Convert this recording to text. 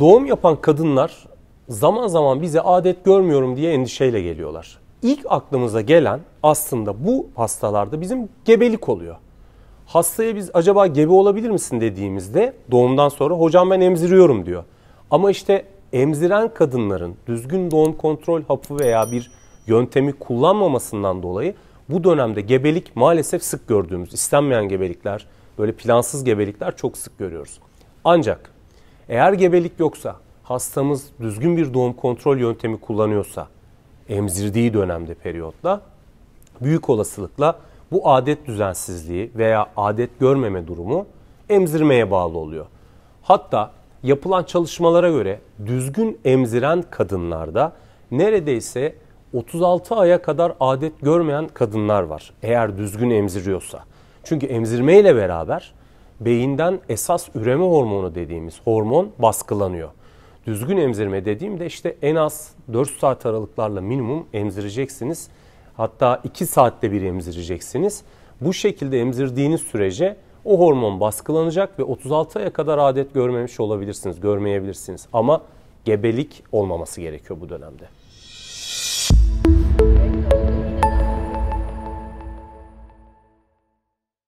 doğum yapan kadınlar zaman zaman bize adet görmüyorum diye endişeyle geliyorlar. İlk aklımıza gelen aslında bu hastalarda bizim gebelik oluyor. Hastaya biz acaba gebe olabilir misin dediğimizde doğumdan sonra hocam ben emziriyorum diyor. Ama işte emziren kadınların düzgün doğum kontrol hapı veya bir yöntemi kullanmamasından dolayı bu dönemde gebelik maalesef sık gördüğümüz istenmeyen gebelikler, böyle plansız gebelikler çok sık görüyoruz. Ancak eğer gebelik yoksa, hastamız düzgün bir doğum kontrol yöntemi kullanıyorsa, emzirdiği dönemde periyotla büyük olasılıkla bu adet düzensizliği veya adet görmeme durumu emzirmeye bağlı oluyor. Hatta yapılan çalışmalara göre düzgün emziren kadınlarda neredeyse 36 aya kadar adet görmeyen kadınlar var eğer düzgün emziriyorsa. Çünkü emzirmeyle beraber beyinden esas üreme hormonu dediğimiz hormon baskılanıyor. Düzgün emzirme dediğimde işte en az 4 saat aralıklarla minimum emzireceksiniz. Hatta 2 saatte bir emzireceksiniz. Bu şekilde emzirdiğiniz sürece o hormon baskılanacak ve 36 aya kadar adet görmemiş olabilirsiniz, görmeyebilirsiniz. Ama gebelik olmaması gerekiyor bu dönemde.